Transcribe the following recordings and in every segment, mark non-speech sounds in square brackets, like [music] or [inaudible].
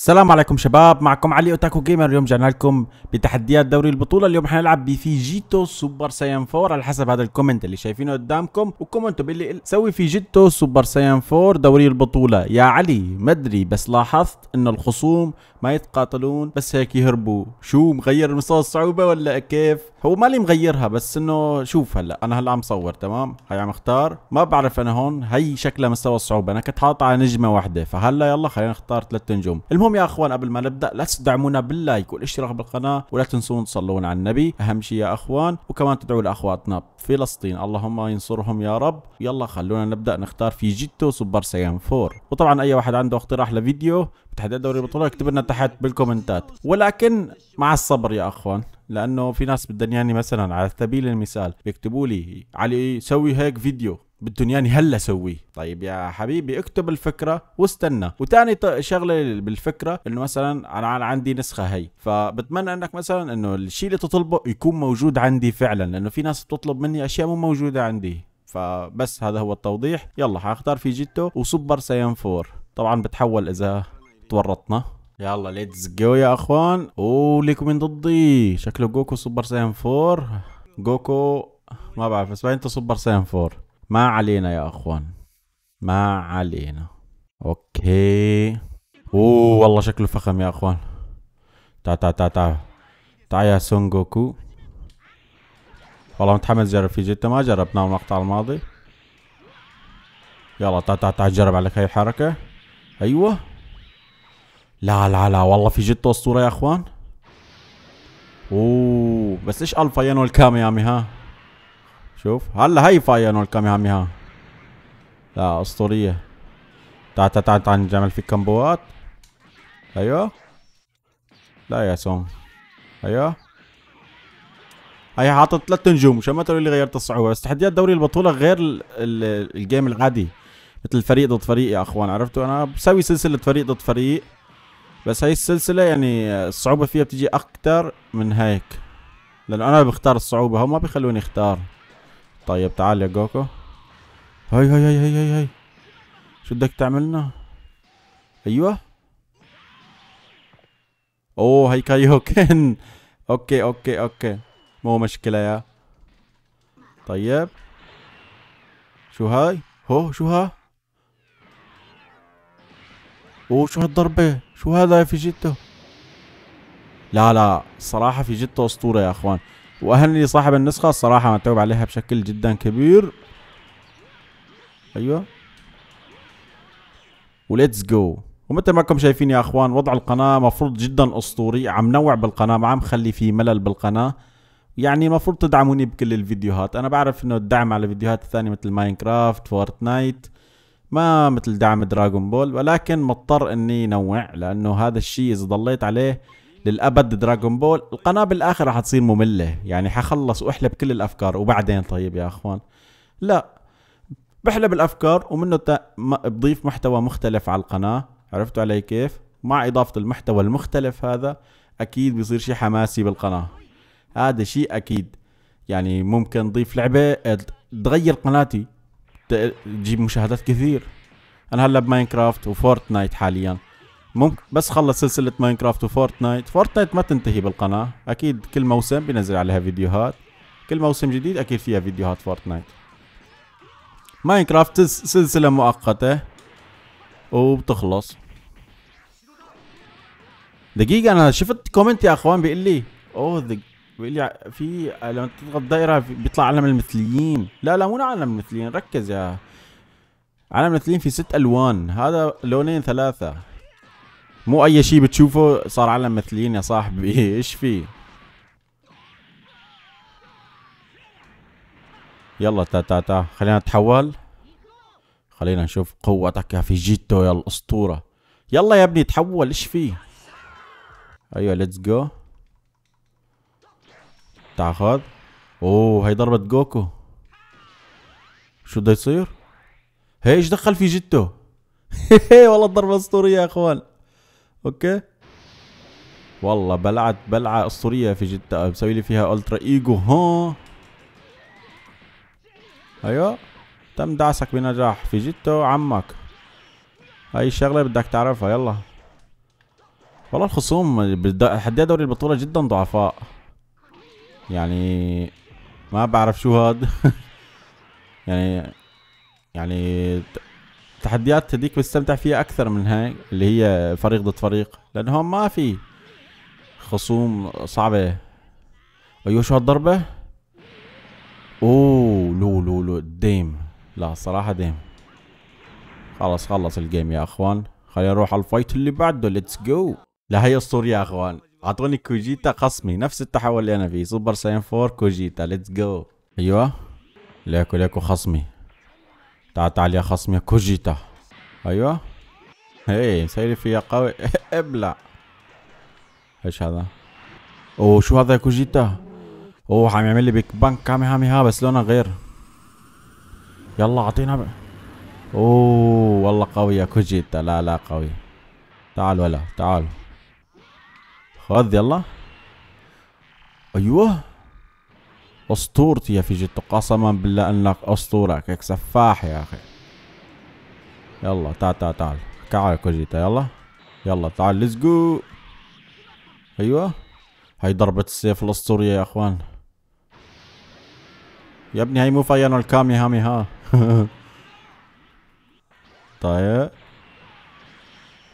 السلام عليكم شباب معكم علي اوتاكو جيمر اليوم جانا لكم بتحديات دوري البطوله اليوم حنلعب بفيجيتو سوبر سايان 4 على حسب هذا الكومنت اللي شايفينه قدامكم وكومنتوا باللي سوي فيجيتو سوبر سايان 4 دوري البطوله يا علي مدري بس لاحظت انه الخصوم ما يتقاتلون بس هيك يهربوا شو مغير مستوى الصعوبه ولا كيف هو مالي مغيرها بس انه شوف هلا انا هلا عم صور تمام هي عم اختار ما بعرف انا هون هي شكلها مستوى الصعوبه انا كنت حاطه على نجمه واحده فهلا يلا خلينا نختار ثلاث نجوم المهم المهم يا اخوان قبل ما نبدا لا تدعمونا باللايك والاشتراك بالقناه ولا تنسون تصلون على النبي اهم شيء يا اخوان وكمان تدعوا لاخواتنا فلسطين اللهم ينصرهم يا رب يلا خلونا نبدا نختار في جيتو سوبر سايان 4 وطبعا اي واحد عنده اقتراح لفيديو بتحديد دوري البطوله اكتب لنا تحت بالكومنتات ولكن مع الصبر يا اخوان لانه في ناس بدهم يعني مثلا على سبيل المثال بيكتبوا لي علي سوي هيك فيديو بدهم يعني هلا سويه طيب يا حبيبي اكتب الفكره واستنى وتاني شغله بالفكره انه مثلا انا عندي نسخه هي فبتمنى انك مثلا انه الشيء اللي تطلبه يكون موجود عندي فعلا لانه في ناس بتطلب مني اشياء مو موجوده عندي فبس هذا هو التوضيح يلا حاختار جيتو وسوبر سايان فور طبعا بتحول اذا تورطنا يلا ليتس جو يا اخوان وليكو من ضدي شكله جوكو سوبر سايان فور جوكو ما بعرف بس انت سوبر سايان فور ما علينا يا اخوان ما علينا اوكي اوه والله شكله فخم يا اخوان تعا تعا تعا تعا تا يا سون جوكو والله متحمس جرب في جيتا ما جربناه المقطع الماضي يلا تعا تعا تعا جرب عليك هاي الحركة ايوه لا لا لا والله في جيتا اسطورة يا اخوان اوه بس ليش الفا ينو الكاميامي ها شوف هلا هي فاينل كامي عمي ها لا اسطورية تعال تعال تعال تعال نعمل فيك كمبوات ايوه لا يا سوم ايوه هي حاطط ثلاث نجوم مشان ما تقول لي غيرت الصعوبة بس تحديات دوري البطولة غير الجيم العادي مثل فريق ضد فريق يا اخوان عرفتوا انا بسوي سلسلة فريق ضد فريق بس هاي السلسلة يعني الصعوبة فيها بتجي اكتر من هيك لانه انا بختار الصعوبة هم ما بيخلوني اختار طيب تعال يا جوكو هاي هاي هاي هاي هاي, هاي. شو بدك تعملنا ايوه اوه هاي كايوكن [laughs] اوكي اوكي اوكي مو مشكلة يا طيب شو هاي هو شو ها اوه شو هالضربة شو هذا يا فيجيتو لا لا الصراحة فيجيتو اسطورة يا اخوان واهني صاحب النسخه الصراحه متعوب عليها بشكل جدا كبير ايوه وليتس جو ومثل ما كم شايفين يا اخوان وضع القناه مفروض جدا اسطوري عم نوع بالقناه ما عم خلي في ملل بالقناه يعني المفروض تدعموني بكل الفيديوهات انا بعرف انه الدعم على الفيديوهات الثانيه مثل ماينكرافت فورتنايت ما مثل دعم دراغون بول ولكن مضطر اني نوع لانه هذا الشيء اذا ضليت عليه للابد دراغون بول القناه بالاخر راح تصير ممله يعني حخلص واحلب كل الافكار وبعدين طيب يا اخوان لا بحلب الافكار ومنه تا... بضيف محتوى مختلف على القناه عرفتوا علي كيف مع اضافه المحتوى المختلف هذا اكيد بيصير شيء حماسي بالقناه هذا شيء اكيد يعني ممكن ضيف لعبه تغير قناتي تجيب مشاهدات كثير انا هلا بماينكرافت وفورتنايت حاليا ممكن بس خلص سلسلة ماينكرافت وفورتنايت فورتنايت ما تنتهي بالقناة أكيد كل موسم بنزل عليها فيديوهات كل موسم جديد أكيد فيها فيديوهات فورتنايت ماينكرافت سلسلة مؤقتة وبتخلص دقيقة أنا شفت كومنت يا أخوان بيقول لي أوه دق... بيقول لي في لما تضغط دائرة بيطلع علم المثليين لا لا مو علم المثليين ركز يا علم المثليين في ست ألوان هذا لونين ثلاثة مو اي شيء بتشوفه صار عالم مثليين يا صاحبي [laughs] ايش فيه يلا تا تا تا خلينا نتحول خلينا نشوف قوتك يا فيجيتو يا الاسطوره يلا يا ابني تحول ايش فيه ايوه ليتس جو تاخذ اوه هي ضربة جوكو شو بده يصير؟ هي ايش دخل في جته؟ [laughs] والله الضربة اسطورية يا اخوان اوكي والله بلعت بلعه اسطوريه في جده مسوي لي فيها الترا ايجو ها ايوه تم دعسك بنجاح في جيتو عمك اي شغله بدك تعرفها يلا والله الخصوم حديها دوري البطوله جدا ضعفاء يعني ما بعرف شو هاد [laughs] يعني يعني تحديات هذيك بستمتع فيها اكثر من هاي اللي هي فريق ضد فريق لان هون ما في خصوم صعبه ايوه شو هالضربه اوه لو لو لو ديم لا الصراحه ديم خلص خلص الجيم يا اخوان خلينا نروح على الفايت اللي بعده ليتس جو لا هي يا اخوان اعطوني كوجيتا خصمي نفس التحول اللي انا فيه سوبر ساين 4 كوجيتا ليتس جو ايوه ليكو ليكو خصمي تعال تعال يا خصم يا كوجيتا ايوه ايه مسيلف يا قوي [laughs] ابلع ايش هذا اوه شو هذا يا كوجيتا اوه عم يعمل لي بيك بانك كامي هامي ها بس لونها غير يلا اعطينا ب... اوه والله قوي يا كوجيتا لا لا قوي تعال ولا تعال خذ يلا ايوه اسطورتي يا فيجيتو قسما بالله انك اسطوره هيك سفاح يا اخي يلا تعال تعال تعال تعال كوجيتا يلا يلا تعال ليتس جو ايوه هاي ضربة السيف الاسطورية يا اخوان يا ابني هاي مو فاينل الكامي هامي ها [laughs] طيب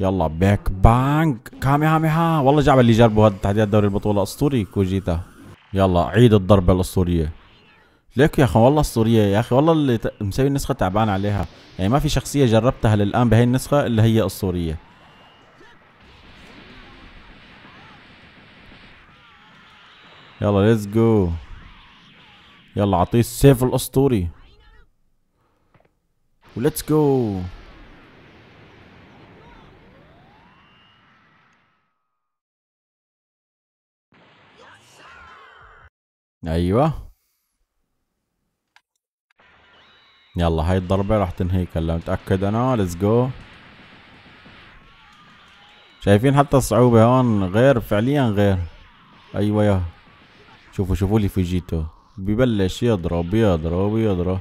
يلا بيك بانج كامي هامي ها والله جاب اللي جربوا هذا تحديات دوري البطولة اسطوري كوجيتا يلا عيد الضربة الأسطورية ليك يا اخي والله اسطوريه يا اخي والله اللي مسوي النسخة تعبان عليها يعني ما في شخصية جربتها للآن بهي النسخة اللي هي اسطوريه يلا ليتس جو يلا عطيه السيف الأسطوري وليتس جو ايوه يلا هاي الضربة راح تنهيك هلا متأكد انا ليتس جو شايفين حتى الصعوبة هون غير فعليا غير ايوه يا شوفوا شوفوا لي فيجيتو ببلش يضرب يضرب يضرب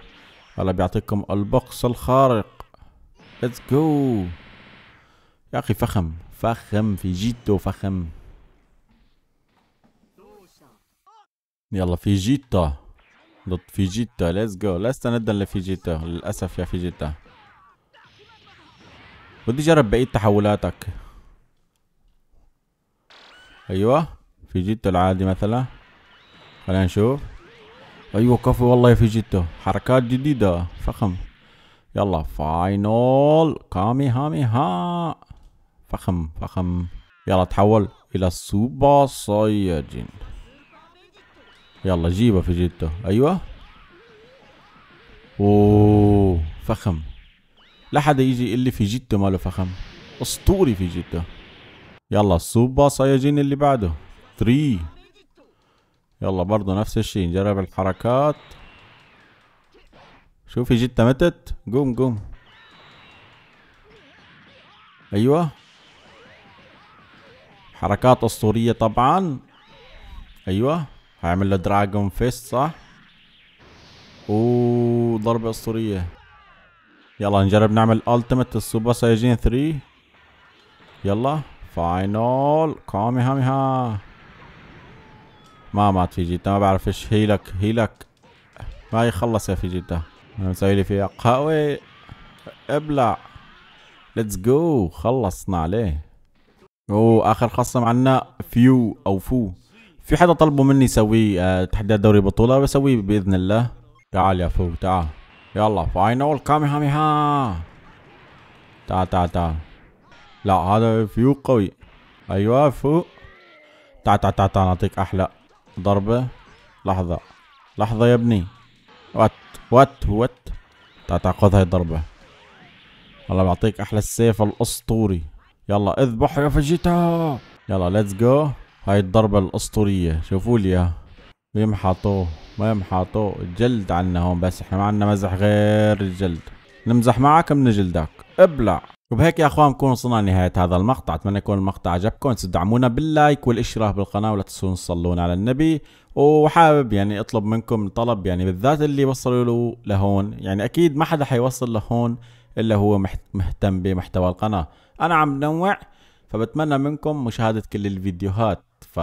هلا بيعطيكم البقص الخارق ليتس جو يا اخي فخم فخم فيجيتو فخم يلا فيجيتا ضد فيجيتا ليتس جو لا استندا لفيجيتا للاسف يا فيجيتا بدي اجرب بقيه تحولاتك ايوه فيجيتا العادي مثلا خلينا نشوف ايوه كفو والله يا فيجيتا حركات جديده فخم يلا فاينل كامي هامي ها فخم فخم يلا تحول الى سوبر سايجين يلا جيبه في جيبته ايوه اوه فخم لا حدا يجي اللي في جيبته ماله فخم اسطوري في جيبته يلا السوبا صياجين اللي بعده 3 يلا برضه نفس الشيء نجرب الحركات شوفي جيتا متت قوم قوم ايوه حركات اسطورية طبعا ايوه هيعمل له دراجون فيست صح اوه ضربة اسطورية يلا نجرب نعمل التيمت السوبر سايجين 3 يلا فاينل كامي هامي ها ما مات في جيتا ما بعرف ايش هيلك هيلك ما يخلص يا في جيتا مسوي لي فيها قهوة ابلع ليتس جو خلصنا عليه اوه اخر خصم عنا فيو او فو في حدا طلبوا مني يسوي آه، تحديات دوري بطوله بسويه باذن الله تعال يا فوق تعال يلا فاينل ها تعال تعال تعال لا هذا فيو قوي ايوه فوق تعال تعال تعال تعال نعطيك احلى ضربه لحظه لحظه يا ابني وات وات وات تعال تعال خذ هاي الضربه والله بعطيك احلى السيف الاسطوري يلا اذبح يا فجيتا يلا ليتس جو هاي الضربة الأسطورية شوفوا لي اياها يمحطوه ما يمحطوه الجلد عنا هون بس احنا ما عنا مزح غير الجلد نمزح معك من جلدك ابلع وبهيك يا اخوان بكون وصلنا لنهاية هذا المقطع اتمنى يكون المقطع عجبكم تدعمونا باللايك والاشتراك بالقناة ولا تنسون تصلون على النبي وحابب يعني اطلب منكم طلب يعني بالذات اللي وصلوا له لهون يعني اكيد ما حدا حيوصل لهون الا هو مهتم بمحتوى القناة انا عم نوع فبتمنى منكم مشاهدة كل الفيديوهات ف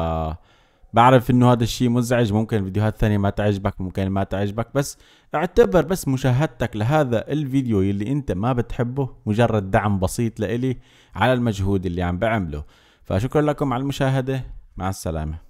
بعرف انه هذا الشيء مزعج ممكن فيديوهات ثانية ما تعجبك ممكن ما تعجبك بس اعتبر بس مشاهدتك لهذا الفيديو اللي انت ما بتحبه مجرد دعم بسيط لإلي على المجهود اللي عم بعمله فشكرا لكم على المشاهدة مع السلامة